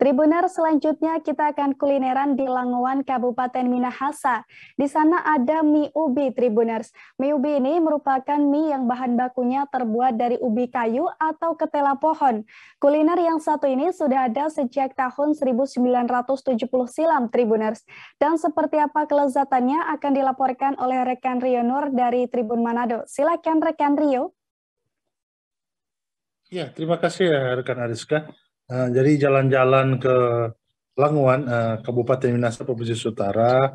Tribuner selanjutnya kita akan kulineran di Langowan Kabupaten Minahasa. Di sana ada mie ubi Tribuners. Mie ubi ini merupakan mie yang bahan bakunya terbuat dari ubi kayu atau ketela pohon. Kuliner yang satu ini sudah ada sejak tahun 1970 silam Tribuners. Dan seperti apa kelezatannya akan dilaporkan oleh rekan Rio Nur dari Tribun Manado. Silakan rekan Rio. Ya, terima kasih ya rekan Ariska. Eh, jadi jalan-jalan ke Languan, uh, eh, Kabupaten Minasa, Provinsi Utara,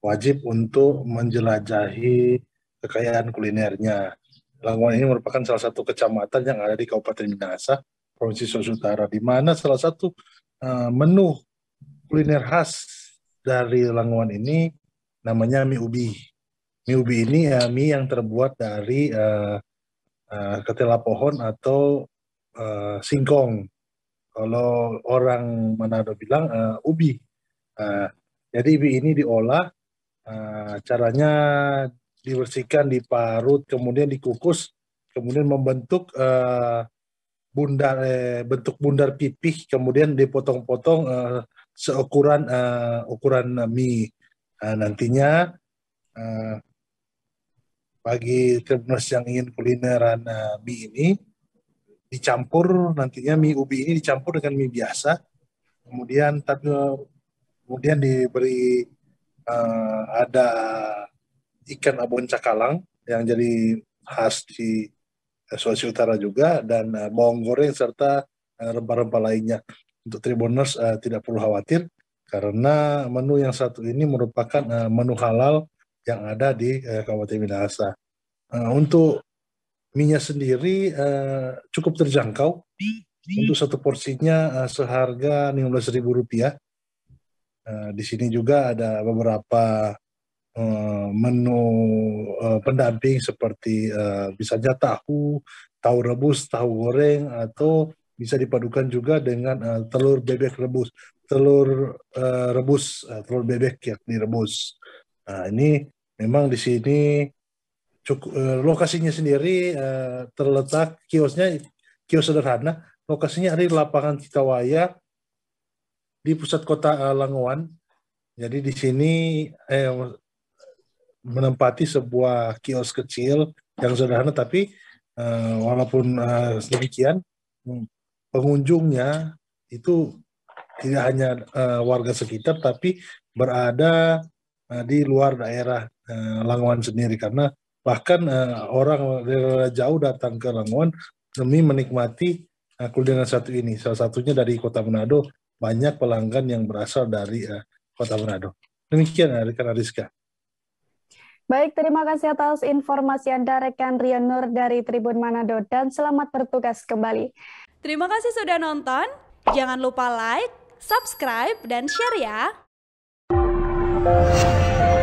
wajib untuk menjelajahi kekayaan kulinernya. Languan ini merupakan salah satu kecamatan yang ada di Kabupaten Minasa, Provinsi Sulawesi Utara, di mana salah satu uh, menu kuliner khas dari Languan ini namanya mie ubi. Mie ubi ini uh, mie yang terbuat dari uh, uh, ketela pohon atau uh, singkong. Kalau orang Manado bilang uh, ubi. Uh, jadi ubi ini diolah, uh, caranya dibersihkan, diparut, kemudian dikukus, kemudian membentuk uh, bundar eh, bentuk bundar pipih, kemudian dipotong-potong uh, seukuran uh, ukuran mie. Uh, nantinya uh, bagi travelers yang ingin kulineran uh, mie ini dicampur nantinya mie ubi ini dicampur dengan mie biasa kemudian tapi kemudian diberi uh, ada ikan abon cakalang yang jadi khas di eh, Sulawesi Utara juga dan uh, bawang goreng serta rempah rempah-rempah lainnya untuk tribuners uh, tidak perlu khawatir karena menu yang satu ini merupakan uh, menu halal yang ada di uh, Kabupaten Minahasa. Uh, untuk minyak sendiri uh, cukup terjangkau untuk satu porsinya uh, seharga Rp15.000. Uh, eh, di sini juga ada beberapa uh, menu uh, pendamping seperti uh, misalnya tahu, tahu rebus, tahu goreng atau bisa dipadukan juga dengan uh, telur bebek rebus, telur uh, rebus, uh, telur bebek yang direbus. Nah, ini memang di sini cukup uh, eh, lokasinya sendiri uh, terletak kiosnya kios sederhana lokasinya ada di lapangan Kitawaya di pusat kota uh, Langowan jadi di sini eh, menempati sebuah kios kecil yang sederhana tapi uh, walaupun uh, demikian hmm, pengunjungnya itu tidak hanya uh, warga sekitar tapi berada uh, di luar daerah uh, Langowan sendiri karena bahkan uh, orang dari jauh datang ke Langon demi menikmati uh, kuliner satu ini. Salah satunya dari Kota Manado, banyak pelanggan yang berasal dari uh, Kota Manado. Demikian rekan Ariska. Baik, terima kasih atas informasi Anda rekan Rian Nur dari Tribun Manado dan selamat bertugas kembali. Terima kasih sudah nonton. Jangan lupa like, subscribe, dan share ya.